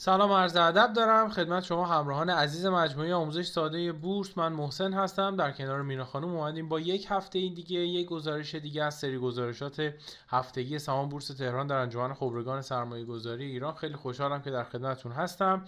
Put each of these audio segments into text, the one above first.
سلام عرض ادب دارم خدمت شما همراهان عزیز مجموعه آموزش ساده بورس من محسن هستم در کنار مینا خانم اومدیم با یک هفته این دیگه یک گزارش دیگه از سری گزارشات هفتگی سهام بورس تهران در انجمن خبرگان سرمایه گذاری ایران خیلی خوشحالم که در خدمتتون هستم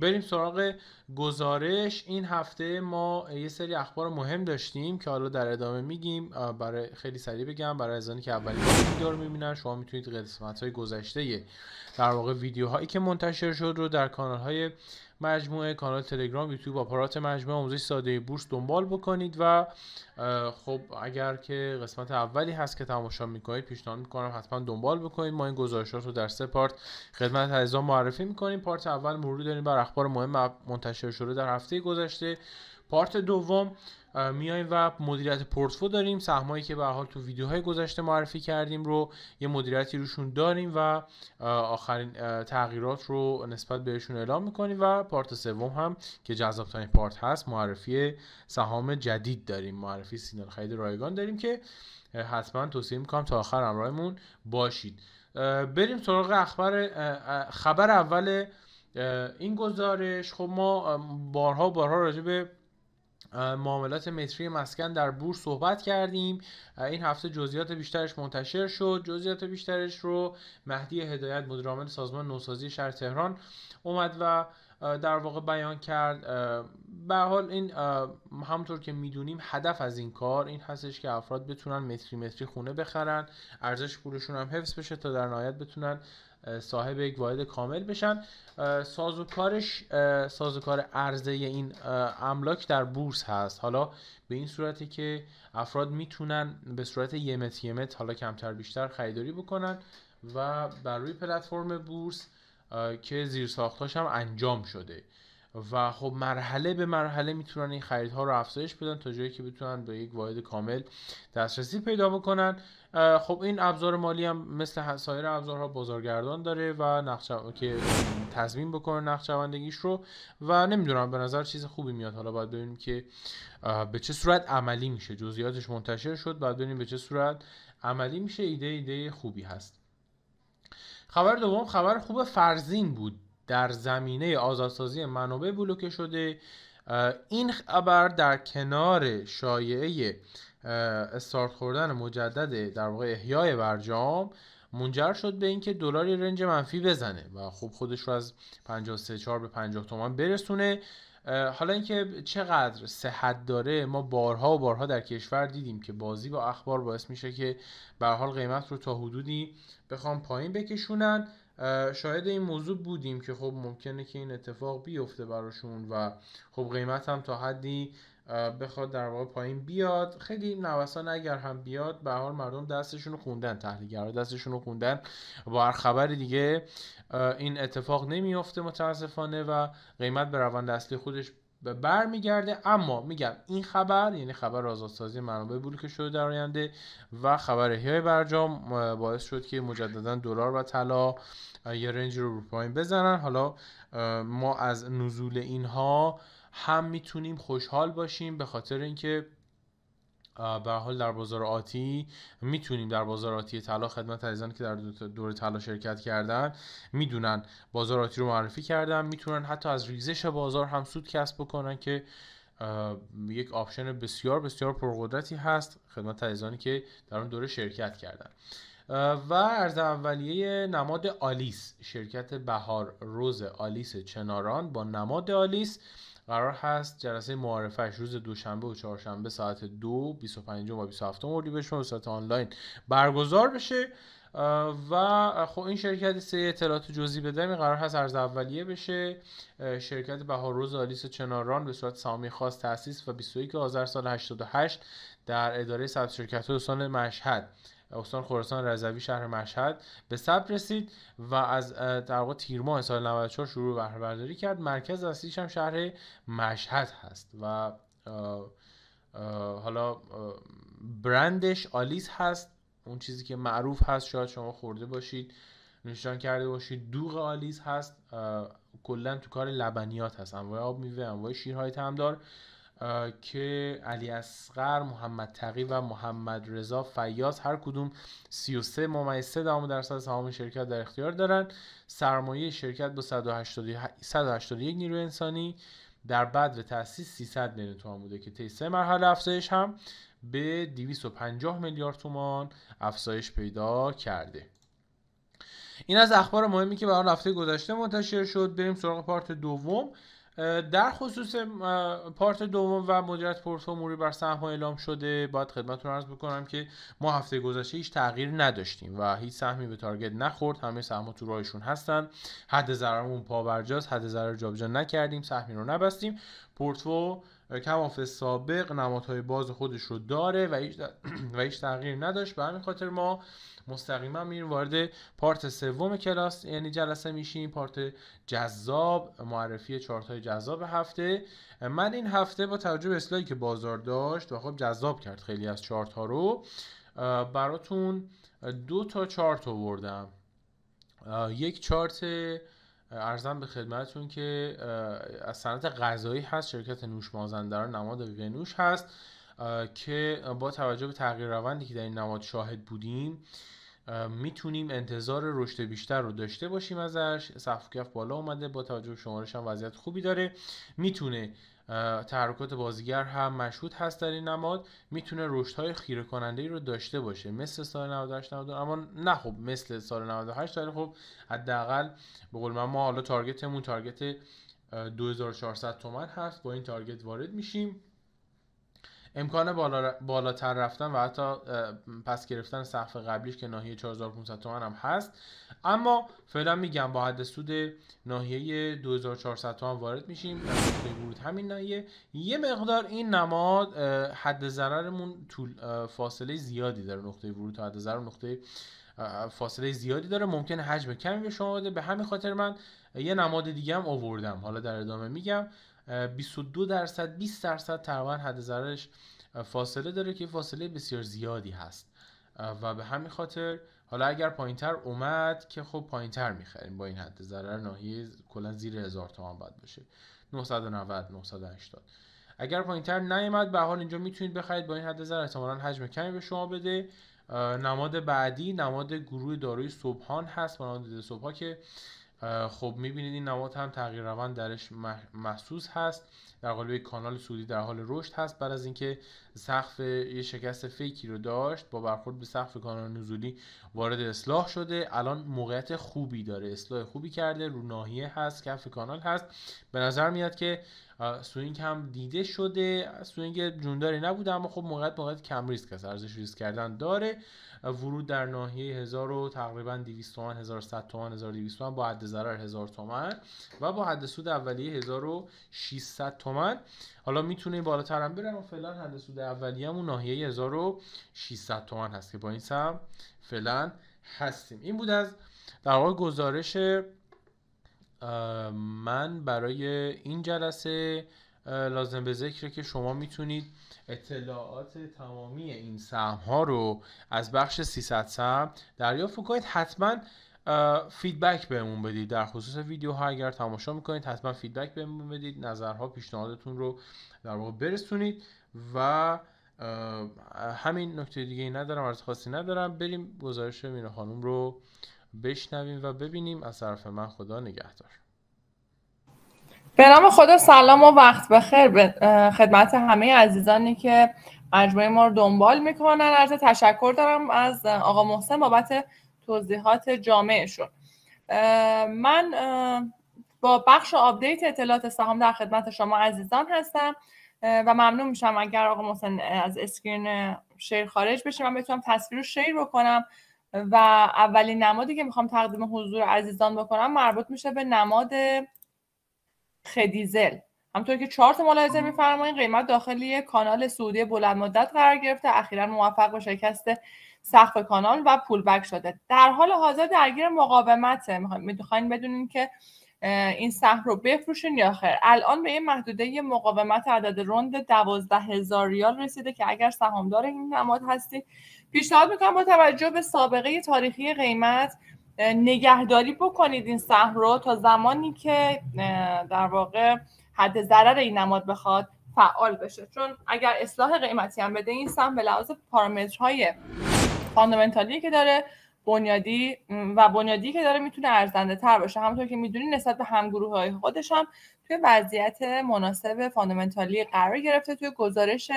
بریم سراغ گزارش این هفته ما یه سری اخبار مهم داشتیم که حالا در ادامه میگیم برای خیلی سریع بگم برای از که اولین ویدیو رو میبینن شما میتونید قسمت های گذشته در واقع ویدیوهایی که منتشر شد رو در کانال های مجموعه کانال تلگرام یوتیوب آپارات مجموعه آموزش ساده بورس دنبال بکنید و خب اگر که قسمت اولی هست که تماشا میکنید پیشنهاد میکنم حتما دنبال بکنید ما این گزارشات رو در سه پارت خدمت عزیزان معرفی میکنیم پارت اول مرور داریم بر اخبار مهم منتشر شده در هفته گذشته پارت دوم میایم و مدیریت پورتفو داریم سهمایی که به حال تو ویدیوهای گذشته معرفی کردیم رو یه مدیریتی روشون داریم و آخرین تغییرات رو نسبت بهشون اعلام میکنیم و پارت سوم هم که جذاب ترین پارت هست معرفی سهام جدید داریم معرفی سینال خرید رایگان داریم که حتما توصیه میکنم تا آخر همراهمون باشید بریم سراغ اخبار خبر اول این گزارش خب ما بارها بارها راجع به معاملات متری مسکن در بورس صحبت کردیم این هفته جزئیات بیشترش منتشر شد جزئیات بیشترش رو مهدی هدایت مدیرعامل سازمان نوسازی شهر تهران اومد و در واقع بیان کرد به حال این همطور که میدونیم هدف از این کار این هستش که افراد بتونن متری متری خونه بخرن ارزش پولشون هم حفظ بشه تا در نهایت بتونن صاحب یک واحد کامل بشن سازوکارش سازوکار عرضه این املاک در بورس هست حالا به این صورتی که افراد میتونن به صورت یمت یمت حالا کمتر بیشتر خریداری بکنن و بر روی پلتفرم بورس که زیر ساختاش هم انجام شده و خب مرحله به مرحله میتونن این خریدها رو افزایش بدن تا جایی که بتونن به یک واحد کامل دسترسی پیدا بکنن خب این ابزار مالی هم مثل سایر ابزارها بازارگردان داره و نقشه که تضمین بکنه نقشه‌بندیش رو و نمیدونم به نظر چیز خوبی میاد حالا باید ببینیم که به چه صورت عملی میشه جزئیاتش منتشر شد بعد ببینیم به چه صورت عملی میشه ایده ایده خوبی هست خبر دوم خبر خوب فرزین بود در زمینه آزادسازی منابع بلوکه شده این خبر در کنار شایعه استارت خوردن مجدد در واقع احیای برجام منجر شد به اینکه دلاری رنج منفی بزنه و خب خودش رو از 53 به 50 تومان برسونه حالا اینکه چقدر صحت داره ما بارها و بارها در کشور دیدیم که بازی با اخبار باعث میشه که به حال قیمت رو تا حدودی بخوام پایین بکشونن شاید این موضوع بودیم که خب ممکنه که این اتفاق بیفته براشون و خب قیمت هم تا حدی بخواد در واقع پایین بیاد خیلی نوسان اگر هم بیاد به حال مردم دستشون رو خوندن تحلیلگرا دستشون رو خوندن با هر خبر دیگه این اتفاق نمیفته متاسفانه و قیمت به روند اصلی خودش بر برمیگرده اما میگم این خبر یعنی خبر آزادسازی منابع بلوک شده در آینده و خبر احیای برجام باعث شد که مجددا دلار و طلا یه رنج رو رو پایین بزنن حالا ما از نزول اینها هم میتونیم خوشحال باشیم به خاطر اینکه به حال در بازار آتی میتونیم در بازار آتی طلا خدمت عزیزانی که در دور طلا شرکت کردن میدونن بازار آتی رو معرفی کردن میتونن حتی از ریزش بازار هم سود کسب بکنن که یک آپشن بسیار بسیار پرقدرتی هست خدمت عزیزانی که در اون دوره شرکت کردن و ارز اولیه نماد آلیس شرکت بهار روز آلیس چناران با نماد آلیس قرار هست جلسه معارفش روز دوشنبه و چهارشنبه ساعت دو 25 و 27 اردیبهشت به صورت آنلاین برگزار بشه و خب این شرکت سه اطلاعات جزئی بده قرار هست ارز اولیه بشه شرکت بهاروز آلیس چناران به صورت سامی خاص تاسیس و 21 آذر سال 88 در اداره ثبت شرکت دوستان مشهد استان خراسان رضوی شهر مشهد به صبر رسید و از در تیر ماه سال 94 شروع بهره برداری کرد مرکز اصلیش هم شهر مشهد هست و حالا برندش آلیس هست اون چیزی که معروف هست شاید شما خورده باشید نشان کرده باشید دوغ آلیس هست کلا تو کار لبنیات هست انواع آب میوه انواع شیرهای تمدار که علی اصغر محمد تقی و محمد رضا فیاض هر کدوم 33 ممیز 3 درصد سهام شرکت در اختیار دارن سرمایه شرکت با 181 نیروی انسانی در و تاسیس 300 میلیون تومان بوده که طی سه مرحله افزایش هم به 250 میلیارد تومان افزایش پیدا کرده این از اخبار مهمی که برای هفته گذشته منتشر شد بریم سراغ پارت دوم در خصوص پارت دوم و مدیریت پورتو موری بر سهم اعلام شده باید خدمتتون عرض بکنم که ما هفته گذشته هیچ تغییر نداشتیم و هیچ سهمی به تارگت نخورد همه سهم‌ها تو راهشون هستن حد ضررمون پابرجاست حد ضرر جابجا نکردیم سهمی رو نبستیم پورتفو کماف سابق نمادهای باز خودش رو داره و هیچ, و هیچ تغییر نداشت به همین خاطر ما مستقیما میریم وارد پارت سوم کلاس یعنی جلسه میشیم پارت جذاب معرفی چارت های جذاب هفته من این هفته با توجه به اصلاحی که بازار داشت و خب جذاب کرد خیلی از چارت ها رو براتون دو تا چارت آوردم یک چارت ارزم به خدمتون که از صنعت غذایی هست شرکت نوش مازندران نماد ونوش هست که با توجه به تغییر روندی که در این نماد شاهد بودیم میتونیم انتظار رشد بیشتر رو داشته باشیم ازش سقف بالا اومده با توجه به شمارش هم وضعیت خوبی داره میتونه تحرکات بازیگر هم مشهود هست در این نماد میتونه رشد های خیره کننده ای رو داشته باشه مثل سال 98 99 اما نه خب مثل سال 98 ولی خب حداقل به قول ما حالا تارگتمون تارگت 2400 تومن هست با این تارگت وارد میشیم امکان بالا بالاتر رفتن و حتی پس گرفتن صفحه قبلیش که ناحیه 4500 تومن هم هست اما فعلا میگم با حد سود ناحیه 2400 تومن وارد میشیم ورود همین ناحیه یه مقدار این نماد حد ضررمون طول فاصله زیادی داره نقطه ورود تا حد ضرر نقطه فاصله زیادی داره ممکن حجم کمی به شما بده به همین خاطر من یه نماد دیگه هم آوردم حالا در ادامه میگم 22 درصد 20 درصد تقریبا حد ضررش فاصله داره که فاصله بسیار زیادی هست و به همین خاطر حالا اگر پایینتر اومد که خب پایینتر میخریم با این حد ضرر ناحیه کلا زیر هزار تومان باید باشه 990 980 اگر پایینتر نیامد به حال اینجا میتونید بخرید با این حد ضرر احتمالا حجم کمی به شما بده نماد بعدی نماد گروه داروی صبحان هست نماد صبحا که خب میبینید این نماد هم تغییر روند درش محسوس هست در قالب کانال سودی در حال رشد هست بعد از اینکه سقف یه شکست فیکی رو داشت با برخورد به سقف کانال نزولی وارد اصلاح شده الان موقعیت خوبی داره اصلاح خوبی کرده رو ناحیه هست کف کانال هست به نظر میاد که سوینگ هم دیده شده سوینگ جونداری نبوده اما خب موقعیت موقعیت کم ریسک است ارزش ریسک کردن داره ورود در ناحیه 1000 و تقریبا 200 تومن 1100 تومن 1200 با حد ضرر 1000 تومن و با حد سود اولیه 1600 تومن حالا میتونه بالاتر هم بره اما فعلا حد سود اولیه‌مون ناحیه 1600 تومان هست که با این سم فعلا هستیم این بود از در واقع گزارش من برای این جلسه لازم به ذکره که شما میتونید اطلاعات تمامی این سهم ها رو از بخش 300 سهم دریافت کنید حتما فیدبک بهمون بدید در خصوص ها اگر تماشا میکنید حتما فیدبک بهمون بدید نظرها پیشنهادتون رو در واقع برسونید و همین نکته دیگه ای ندارم از خاصی ندارم بریم گزارش مینا خانم رو بشنویم و ببینیم از طرف من خدا نگهدار به نام خدا سلام و وقت بخیر به خدمت همه عزیزانی که مجموعه ما رو دنبال میکنن عرض تشکر دارم از آقا محسن بابت توضیحات جامعشون من با بخش آپدیت اطلاعات سهام در خدمت شما عزیزان هستم و ممنون میشم اگر آقا محسن از اسکرین شیر خارج بشه من بتونم تصویر رو شیر بکنم و اولین نمادی که میخوام تقدیم حضور عزیزان بکنم مربوط میشه به نماد خدیزل همطور که چارت ملاحظه میفرمایید قیمت داخلی کانال سعودی بلند مدت قرار گرفته اخیرا موفق به شکست سقف کانال و پول بک شده در حال حاضر درگیر مقاومته میخواین بدونین که این سهم رو بفروشین یا خیر الان به این محدوده مقاومت عدد رند دوازده هزار ریال رسیده که اگر سهامدار این نماد هستید پیشنهاد میکنم با توجه به سابقه تاریخی قیمت نگهداری بکنید این سهم رو تا زمانی که در واقع حد ضرر این نماد بخواد فعال بشه چون اگر اصلاح قیمتی هم بده این سهم به لحاظ پارامترهای فاندامنتالی که داره بنیادی و بنیادی که داره میتونه ارزنده تر باشه همونطور که میدونی نسبت به همگروه های خودش هم توی وضعیت مناسب فاندامنتالی قرار گرفته توی گزارش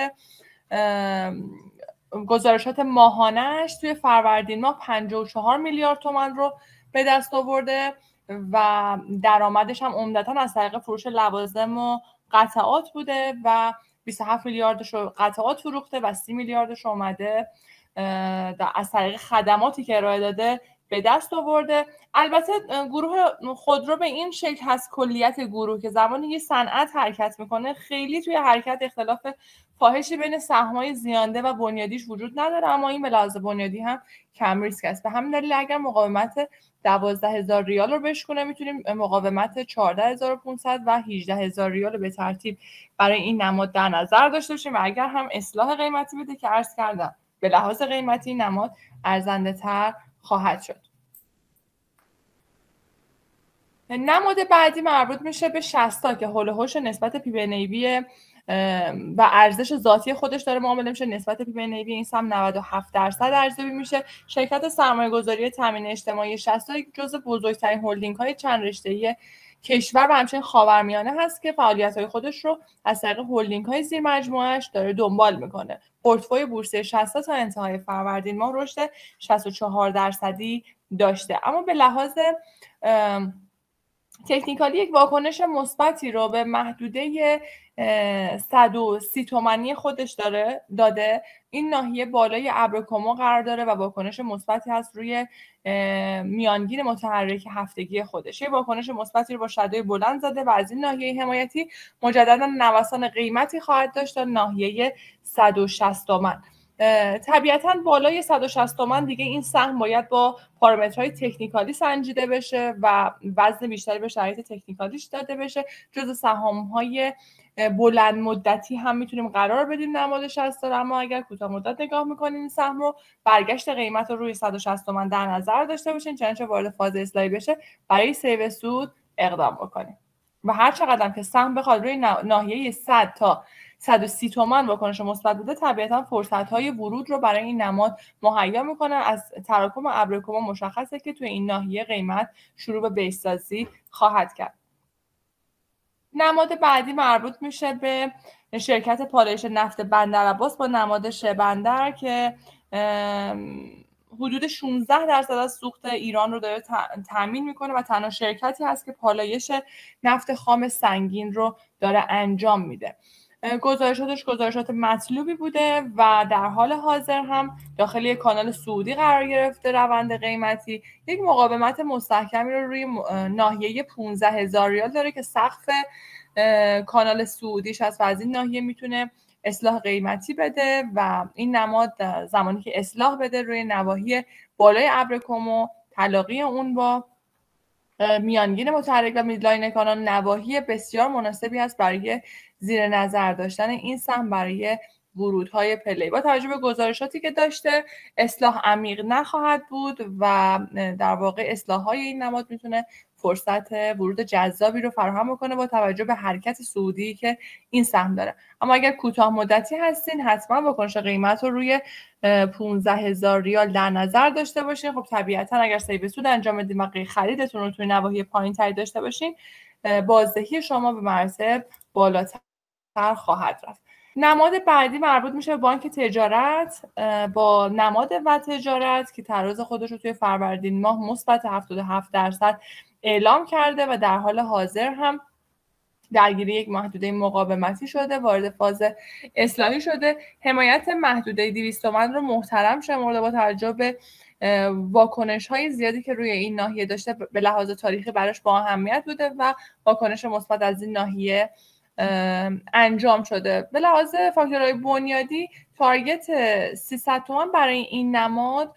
گزارشات ماهانش توی فروردین ماه 54 میلیارد تومن رو به دست آورده و درآمدش هم عمدتا از طریق فروش لوازم و قطعات بوده و 27 میلیاردش رو قطعات فروخته و 30 میلیاردش اومده از طریق خدماتی که ارائه داده به دست آورده البته گروه خودرو به این شکل هست کلیت گروه که زمانی یه صنعت حرکت میکنه خیلی توی حرکت اختلاف فاحشی بین سهمای زیانده و بنیادیش وجود نداره اما این به لحاظ بنیادی هم کم ریسک است به همین دلیل اگر مقاومت هزار ریال رو بشکنه میتونیم مقاومت 14500 و هزار ریال رو به ترتیب برای این نماد در نظر داشته باشیم و اگر هم اصلاح قیمتی بده که عرض کردم به لحاظ قیمتی نماد ارزنده تر خواهد شد نماد بعدی مربوط میشه به شستا که هول هوش نسبت پی بی و ارزش ذاتی خودش داره معامله میشه نسبت پی بی این سم 97 درصد ارزیابی میشه شرکت سرمایه گذاری تامین اجتماعی 60 جزو بزرگترین هلدینگ های چند رشته کشور و همچنین خاورمیانه هست که فعالیت های خودش رو از طریق هلدینگ های زیر مجموعش داره دنبال میکنه پورتفوی بورسی 60 تا انتهای فروردین ماه رشد 64 درصدی داشته اما به لحاظ تکنیکالی یک واکنش مثبتی رو به محدوده 130 تومانی خودش داره داده این ناحیه بالای ابر کومو قرار داره و واکنش مثبتی هست روی میانگین متحرک هفتگی خودش یه واکنش مثبتی رو با شدای بلند زده و از این ناحیه حمایتی مجددا نوسان قیمتی خواهد داشت تا ناحیه 160 تومن طبیعتا بالای 160 تومن دیگه این سهم باید با پارامترهای تکنیکالی سنجیده بشه و وزن بیشتری به شرایط تکنیکالیش داده بشه جز سهام های بلند مدتی هم میتونیم قرار بدیم نمادش مورد 60 اما اگر کوتاه مدت نگاه میکنین این سهم رو برگشت قیمت رو روی 160 تومن در نظر داشته باشین چنانچه وارد فاز اصلاحی بشه برای سیو سود اقدام بکنیم و هر چقدر که سهم بخواد روی ناحیه 100 تا 130 تومن واکنش مثبت بوده طبیعتا فرصت های ورود رو برای این نماد مهیا میکنه از تراکم ابر مشخصه که توی این ناحیه قیمت شروع به بهسازی خواهد کرد نماد بعدی مربوط میشه به شرکت پالایش نفت بندرعباس با نماد شبندر که حدود 16 درصد از سوخت ایران رو داره تامین میکنه و تنها شرکتی هست که پالایش نفت خام سنگین رو داره انجام میده گزارشاتش گزارشات مطلوبی بوده و در حال حاضر هم داخل کانال سعودی قرار گرفته روند قیمتی یک مقاومت مستحکمی رو روی ناحیه 15 هزار ریال داره که سقف کانال سعودیش از از این ناحیه میتونه اصلاح قیمتی بده و این نماد زمانی که اصلاح بده روی نواحی بالای ابر کومو تلاقی اون با میانگین متحرک و میدلاین کانال نواحی بسیار مناسبی است برای زیر نظر داشتن این سهم برای ورودهای پلی با توجه به گزارشاتی که داشته اصلاح عمیق نخواهد بود و در واقع اصلاح های این نماد میتونه فرصت ورود جذابی رو فراهم کنه با توجه به حرکت سعودی که این سهم داره اما اگر کوتاه مدتی هستین حتما واکنش قیمت رو روی 15 هزار ریال در نظر داشته باشین خب طبیعتا اگر به سود انجام بدین و خریدتون رو توی نواحی پایین تری داشته باشین بازدهی شما به مراتب بالاتر خواهد رفت نماد بعدی مربوط میشه به بانک تجارت با نماد و تجارت که تراز خودش رو توی فروردین ماه مثبت 77 درصد اعلام کرده و در حال حاضر هم درگیری یک محدوده مقاومتی شده وارد فاز اصلاحی شده حمایت محدوده 200 تومن رو محترم شمرده با توجه به واکنش های زیادی که روی این ناحیه داشته به لحاظ تاریخی براش با اهمیت بوده و واکنش مثبت از این ناحیه انجام شده به لحاظ فاکتورهای بنیادی تارگت 300 تومن برای این نماد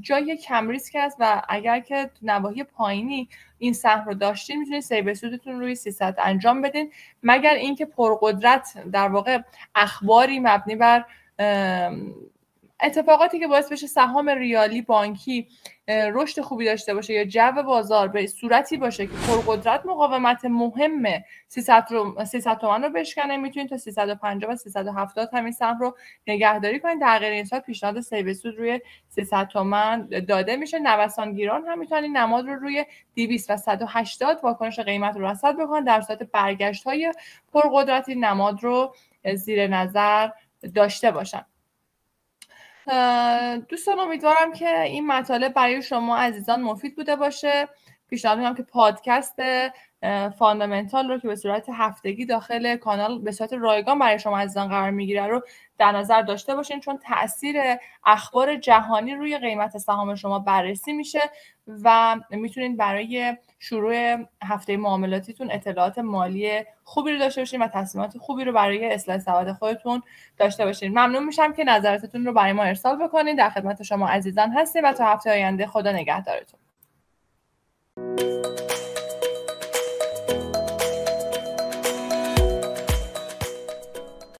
جای کم ریسک است و اگر که نواحی پایینی این سهم رو داشتین میتونید سیو سودتون روی 300 انجام بدین مگر اینکه پرقدرت در واقع اخباری مبنی بر اتفاقاتی که باعث بشه سهام ریالی بانکی رشد خوبی داشته باشه یا جو بازار به صورتی باشه که پرقدرت مقاومت مهم 300 رو 300 تومن رو بشکنه میتونید تا 350 و 370 همین سهم رو نگهداری کنید در غیر این صورت پیشنهاد سیو سود روی 300 تومن داده میشه نوسان گیران هم میتونید نماد رو روی 200 و 180 واکنش قیمت رو رصد بکنن در صورت برگشت های پرقدرتی نماد رو زیر نظر داشته باشن دوستان امیدوارم که این مطالب برای شما عزیزان مفید بوده باشه پیشنهاد میکنم که پادکست فاندامنتال رو که به صورت هفتگی داخل کانال به صورت رایگان برای شما عزیزان قرار میگیره رو در نظر داشته باشین چون تاثیر اخبار جهانی روی قیمت سهام شما بررسی میشه و میتونید برای شروع هفته معاملاتیتون اطلاعات مالی خوبی رو داشته باشین و تصمیمات خوبی رو برای اصلاح سواد خودتون داشته باشین ممنون میشم که نظراتتون رو برای ما ارسال بکنید در خدمت شما عزیزان هستیم و تا هفته آینده خدا نگهدارتون